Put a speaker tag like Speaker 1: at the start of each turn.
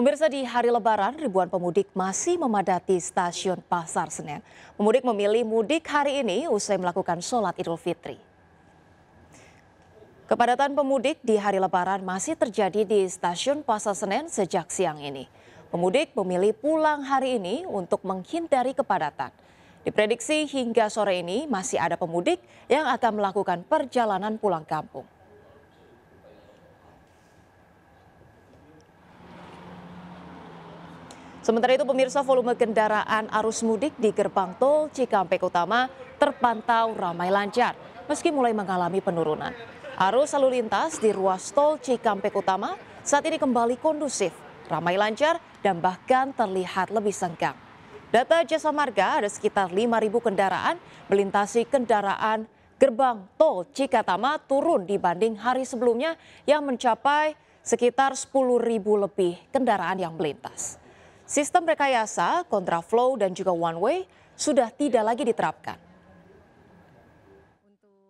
Speaker 1: Pemirsa di hari lebaran, ribuan pemudik masih memadati stasiun Pasar Senen. Pemudik memilih mudik hari ini usai melakukan sholat idul fitri. Kepadatan pemudik di hari lebaran masih terjadi di stasiun Pasar Senen sejak siang ini. Pemudik memilih pulang hari ini untuk menghindari kepadatan. Diprediksi hingga sore ini masih ada pemudik yang akan melakukan perjalanan pulang kampung. Sementara itu pemirsa volume kendaraan arus mudik di gerbang tol Cikampek Utama terpantau ramai lancar meski mulai mengalami penurunan. Arus lalu lintas di ruas tol Cikampek Utama saat ini kembali kondusif, ramai lancar dan bahkan terlihat lebih senggang. Data Jasa Marga ada sekitar 5.000 kendaraan melintasi kendaraan gerbang tol Cikatama turun dibanding hari sebelumnya yang mencapai sekitar 10.000 lebih kendaraan yang melintas. Sistem rekayasa, kontraflow, dan juga one way sudah tidak lagi diterapkan.